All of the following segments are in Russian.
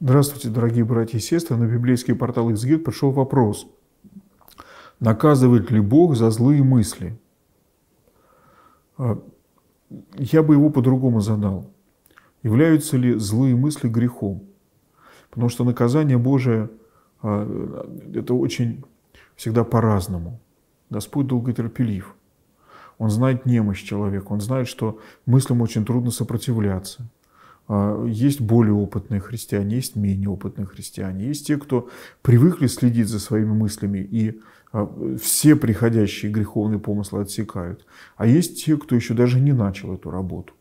Здравствуйте, дорогие братья и сестры. На библейский портал «Эксгид» пришел вопрос. Наказывает ли Бог за злые мысли? А, я бы его по-другому задал. Являются ли злые мысли грехом? Потому что наказание Божие а, – это очень всегда по-разному. Господь долготерпелив. Он знает немощь человека, он знает, что мыслям очень трудно сопротивляться – а, есть более опытные христиане, есть менее опытные христиане, есть те, кто привыкли следить за своими мыслями и а, все приходящие греховные помыслы отсекают. А есть те, кто еще даже не начал эту работу.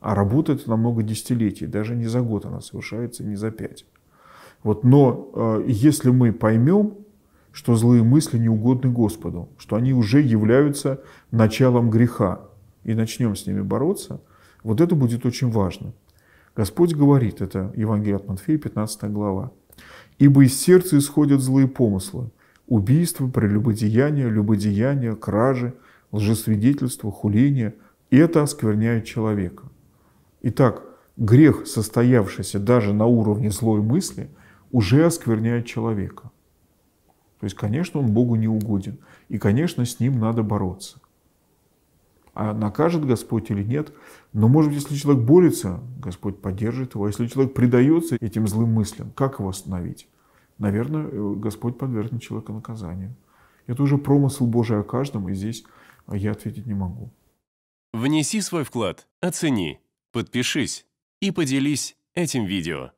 А работа это на много десятилетий, даже не за год она совершается, не за пять. Вот, но а, если мы поймем, что злые мысли не угодны Господу, что они уже являются началом греха, и начнем с ними бороться, вот это будет очень важно. Господь говорит, это Евангелие от Матфея, 15 глава. «Ибо из сердца исходят злые помыслы, убийства, прелюбодеяния, любодеяния, кражи, лжесвидетельства, хуления. И это оскверняет человека». Итак, грех, состоявшийся даже на уровне злой мысли, уже оскверняет человека. То есть, конечно, он Богу не угоден. И, конечно, с ним надо бороться. А накажет Господь или нет? Но, может быть, если человек борется, Господь поддержит его. если человек предается этим злым мыслям, как его остановить? Наверное, э, Господь подвергнет человека наказанию. Это уже промысл Божий о каждом, и здесь а, я ответить не могу. Внеси свой вклад, оцени, подпишись и поделись этим видео.